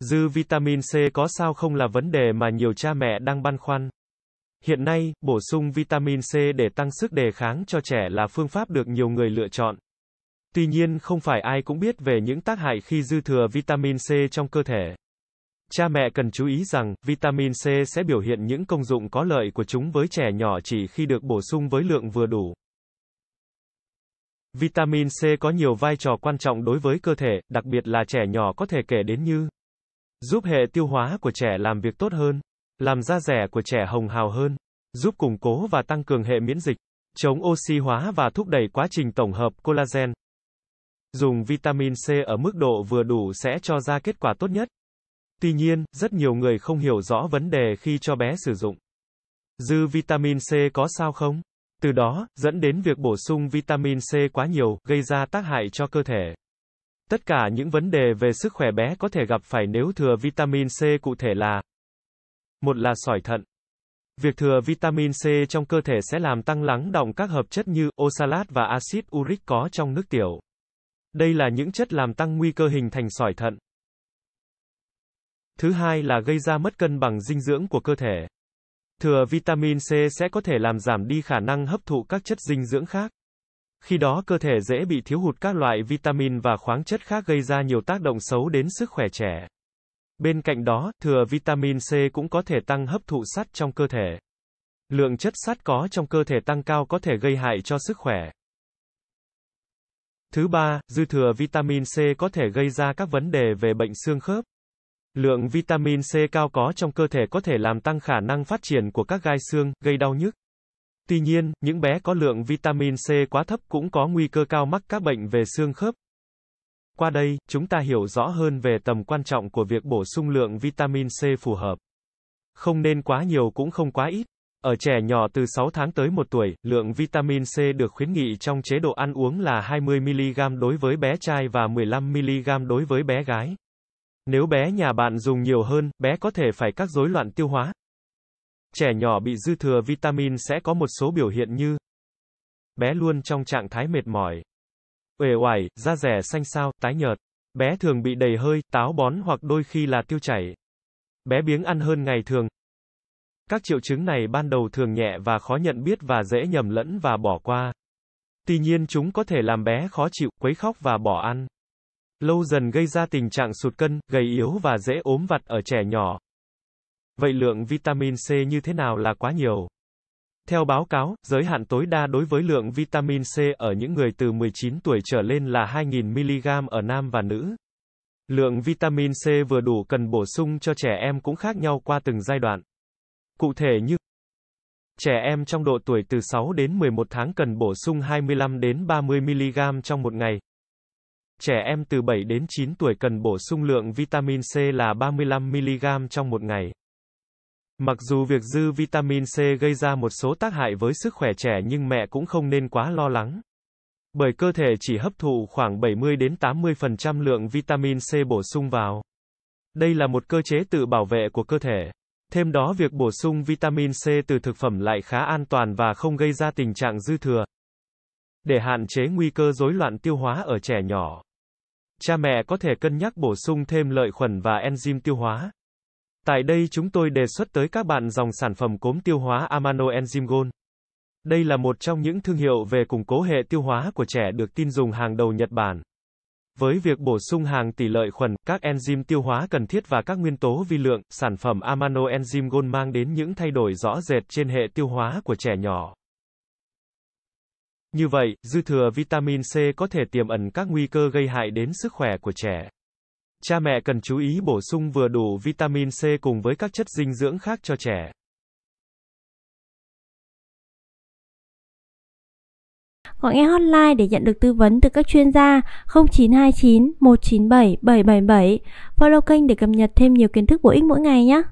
Dư vitamin C có sao không là vấn đề mà nhiều cha mẹ đang băn khoăn. Hiện nay, bổ sung vitamin C để tăng sức đề kháng cho trẻ là phương pháp được nhiều người lựa chọn. Tuy nhiên, không phải ai cũng biết về những tác hại khi dư thừa vitamin C trong cơ thể. Cha mẹ cần chú ý rằng, vitamin C sẽ biểu hiện những công dụng có lợi của chúng với trẻ nhỏ chỉ khi được bổ sung với lượng vừa đủ. Vitamin C có nhiều vai trò quan trọng đối với cơ thể, đặc biệt là trẻ nhỏ có thể kể đến như Giúp hệ tiêu hóa của trẻ làm việc tốt hơn, làm da rẻ của trẻ hồng hào hơn, giúp củng cố và tăng cường hệ miễn dịch, chống oxy hóa và thúc đẩy quá trình tổng hợp collagen. Dùng vitamin C ở mức độ vừa đủ sẽ cho ra kết quả tốt nhất. Tuy nhiên, rất nhiều người không hiểu rõ vấn đề khi cho bé sử dụng. Dư vitamin C có sao không? Từ đó, dẫn đến việc bổ sung vitamin C quá nhiều, gây ra tác hại cho cơ thể. Tất cả những vấn đề về sức khỏe bé có thể gặp phải nếu thừa vitamin C cụ thể là một là sỏi thận. Việc thừa vitamin C trong cơ thể sẽ làm tăng lắng động các hợp chất như oxalat và axit uric có trong nước tiểu. Đây là những chất làm tăng nguy cơ hình thành sỏi thận. Thứ hai là gây ra mất cân bằng dinh dưỡng của cơ thể. Thừa vitamin C sẽ có thể làm giảm đi khả năng hấp thụ các chất dinh dưỡng khác. Khi đó cơ thể dễ bị thiếu hụt các loại vitamin và khoáng chất khác gây ra nhiều tác động xấu đến sức khỏe trẻ. Bên cạnh đó, thừa vitamin C cũng có thể tăng hấp thụ sắt trong cơ thể. Lượng chất sắt có trong cơ thể tăng cao có thể gây hại cho sức khỏe. Thứ ba, dư thừa vitamin C có thể gây ra các vấn đề về bệnh xương khớp. Lượng vitamin C cao có trong cơ thể có thể làm tăng khả năng phát triển của các gai xương, gây đau nhức. Tuy nhiên, những bé có lượng vitamin C quá thấp cũng có nguy cơ cao mắc các bệnh về xương khớp. Qua đây, chúng ta hiểu rõ hơn về tầm quan trọng của việc bổ sung lượng vitamin C phù hợp. Không nên quá nhiều cũng không quá ít. Ở trẻ nhỏ từ 6 tháng tới 1 tuổi, lượng vitamin C được khuyến nghị trong chế độ ăn uống là 20mg đối với bé trai và 15mg đối với bé gái. Nếu bé nhà bạn dùng nhiều hơn, bé có thể phải các rối loạn tiêu hóa. Trẻ nhỏ bị dư thừa vitamin sẽ có một số biểu hiện như bé luôn trong trạng thái mệt mỏi, uể oải, da rẻ xanh xao, tái nhợt, bé thường bị đầy hơi, táo bón hoặc đôi khi là tiêu chảy. Bé biếng ăn hơn ngày thường. Các triệu chứng này ban đầu thường nhẹ và khó nhận biết và dễ nhầm lẫn và bỏ qua. Tuy nhiên chúng có thể làm bé khó chịu, quấy khóc và bỏ ăn. Lâu dần gây ra tình trạng sụt cân, gầy yếu và dễ ốm vặt ở trẻ nhỏ. Vậy lượng vitamin C như thế nào là quá nhiều? Theo báo cáo, giới hạn tối đa đối với lượng vitamin C ở những người từ 19 tuổi trở lên là 2.000mg ở nam và nữ. Lượng vitamin C vừa đủ cần bổ sung cho trẻ em cũng khác nhau qua từng giai đoạn. Cụ thể như Trẻ em trong độ tuổi từ 6 đến 11 tháng cần bổ sung 25 đến 30 mg trong một ngày. Trẻ em từ 7 đến 9 tuổi cần bổ sung lượng vitamin C là 35 mg trong một ngày. Mặc dù việc dư vitamin C gây ra một số tác hại với sức khỏe trẻ nhưng mẹ cũng không nên quá lo lắng. Bởi cơ thể chỉ hấp thụ khoảng 70 đến 80% lượng vitamin C bổ sung vào. Đây là một cơ chế tự bảo vệ của cơ thể. Thêm đó việc bổ sung vitamin C từ thực phẩm lại khá an toàn và không gây ra tình trạng dư thừa. Để hạn chế nguy cơ rối loạn tiêu hóa ở trẻ nhỏ, cha mẹ có thể cân nhắc bổ sung thêm lợi khuẩn và enzyme tiêu hóa. Tại đây chúng tôi đề xuất tới các bạn dòng sản phẩm cốm tiêu hóa Amano Enzyme Gold. Đây là một trong những thương hiệu về củng cố hệ tiêu hóa của trẻ được tin dùng hàng đầu Nhật Bản. Với việc bổ sung hàng tỷ lợi khuẩn, các enzyme tiêu hóa cần thiết và các nguyên tố vi lượng, sản phẩm Amano Enzyme Gold mang đến những thay đổi rõ rệt trên hệ tiêu hóa của trẻ nhỏ. Như vậy, dư thừa vitamin C có thể tiềm ẩn các nguy cơ gây hại đến sức khỏe của trẻ cha mẹ cần chú ý bổ sung vừa đủ vitamin C cùng với các chất dinh dưỡng khác cho trẻ. Gọi nghe hotline để nhận được tư vấn từ các chuyên gia 0929 197 777. Follow kênh để cập nhật thêm nhiều kiến thức bổ ích mỗi ngày nhé.